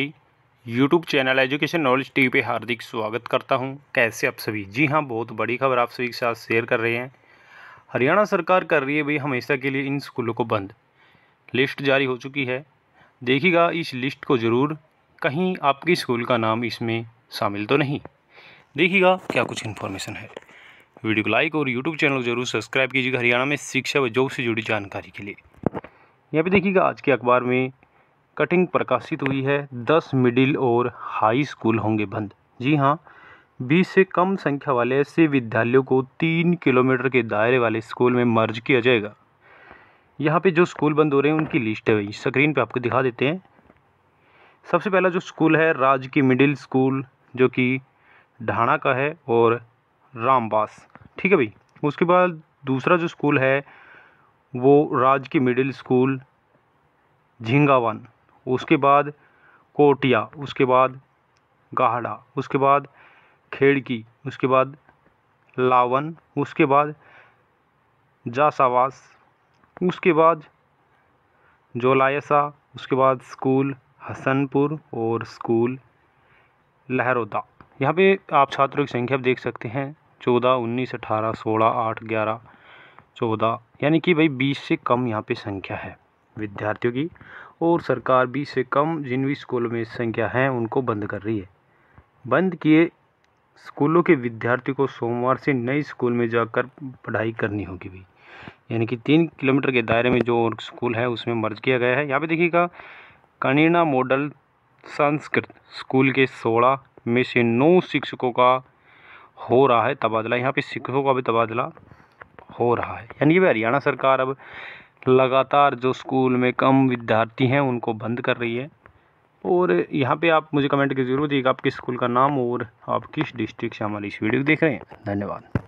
YouTube channel education knowledge T पे हार्दिक स्वागत करता हूं कैसे आप सभी जी हां बहुत बड़ी खबर आप सभी के साथ शेयर कर रहे हैं हरियाणा सरकार कर रही है भाई हमेशा के लिए इन स्कूलों को बंद लिस्ट जारी हो चुकी है देखिएगा इस लिस्ट को ज़रूर कहीं आपके स्कूल का नाम इसमें शामिल तो नहीं देखिएगा क्या कुछ इन्फॉर्मेशन है वीडियो को लाइक और यूट्यूब चैनल को जरूर सब्सक्राइब कीजिएगा हरियाणा में शिक्षा व जॉब से जुड़ी जानकारी के लिए यहाँ पे देखिएगा आज के अखबार में कटिंग प्रकाशित हुई है दस मिडिल और हाई स्कूल होंगे बंद जी हाँ बीस से कम संख्या वाले ऐसे विद्यालयों को तीन किलोमीटर के दायरे वाले स्कूल में मर्ज किया जाएगा यहाँ पे जो स्कूल बंद हो रहे हैं उनकी लिस्ट है वही स्क्रीन पे आपको दिखा देते हैं सबसे पहला जो स्कूल है राज की मिडिल स्कूल जो कि ढाणा का है और रामबास ठीक है भाई उसके बाद दूसरा जो स्कूल है वो राज की मिडिल स्कूल झिंगावन उसके बाद कोटिया उसके बाद गाहड़ा उसके बाद खेड़की उसके बाद लावन उसके बाद जासावास उसके बाद जोलायसा उसके बाद स्कूल हसनपुर और स्कूल लहरोदा यहाँ पे आप छात्रों की संख्या देख सकते हैं चौदह उन्नीस अठारह सोलह आठ ग्यारह चौदह यानी कि भाई बीस से कम यहाँ पे संख्या है विद्यार्थियों की और सरकार बीस से कम जिन भी स्कूलों में संख्या है उनको बंद कर रही है बंद किए स्कूलों के विद्यार्थियों को सोमवार से नए स्कूल में जाकर पढ़ाई करनी होगी भी यानी कि तीन किलोमीटर के दायरे में जो और स्कूल है उसमें मर्ज किया गया है यहाँ पे देखिएगा कनीना मॉडल संस्कृत स्कूल के सोलह में से नौ शिक्षकों का हो रहा है तबादला यहाँ पे शिक्षकों का भी तबादला हो रहा है यानी कि हरियाणा सरकार अब लगातार जो स्कूल में कम विद्यार्थी हैं उनको बंद कर रही है और यहाँ पे आप मुझे कमेंट के ज़रूर दीजिएगा आपके स्कूल का नाम और आप किस डिस्ट्रिक्ट से हमारी इस वीडियो देख रहे हैं धन्यवाद